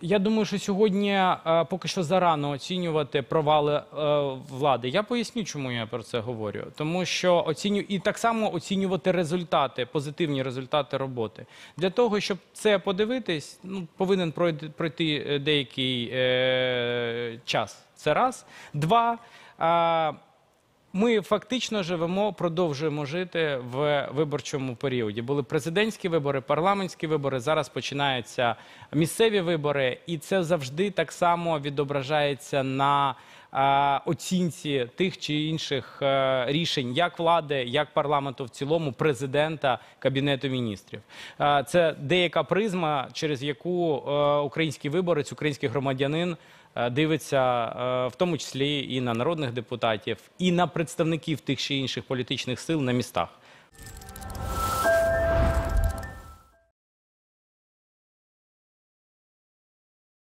Я думаю, що сьогодні е, поки що зарано оцінювати провали е, влади. Я поясню, чому я про це говорю. Тому що оціню і так само оцінювати результати, позитивні результати роботи. Для того щоб це подивитись, ну повинен пройти е, деякий е, час. Це раз, два. Е, ми фактично живемо, продовжуємо жити в виборчому періоді. Були президентські вибори, парламентські вибори. Зараз починаються місцеві вибори, і це завжди так само відображається на Оцінці тих чи інших е, рішень, як влади, як парламенту, в цілому, президента, кабінету міністрів, е, це деяка призма, через яку е, український виборець, український громадянин дивиться, в тому числі і на народних депутатів, і на представників представників тих чи інших політичних сил на містах.